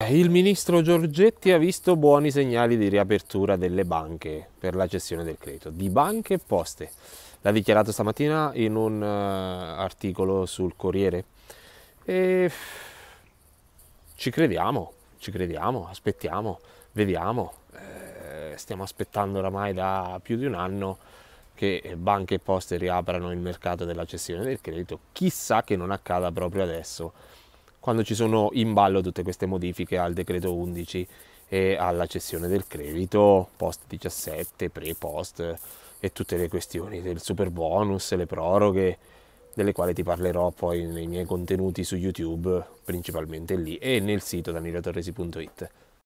Eh, il ministro Giorgetti ha visto buoni segnali di riapertura delle banche per la gestione del credito, di banche e poste. L'ha dichiarato stamattina in un eh, articolo sul Corriere. E ci crediamo, ci crediamo, aspettiamo, vediamo. Eh, stiamo aspettando oramai da più di un anno che banche e poste riaprano il mercato della gestione del credito. Chissà che non accada proprio adesso quando ci sono in ballo tutte queste modifiche al decreto 11 e alla cessione del credito post 17, pre post e tutte le questioni del super bonus, le proroghe, delle quali ti parlerò poi nei miei contenuti su YouTube, principalmente lì e nel sito danielatorresi.it.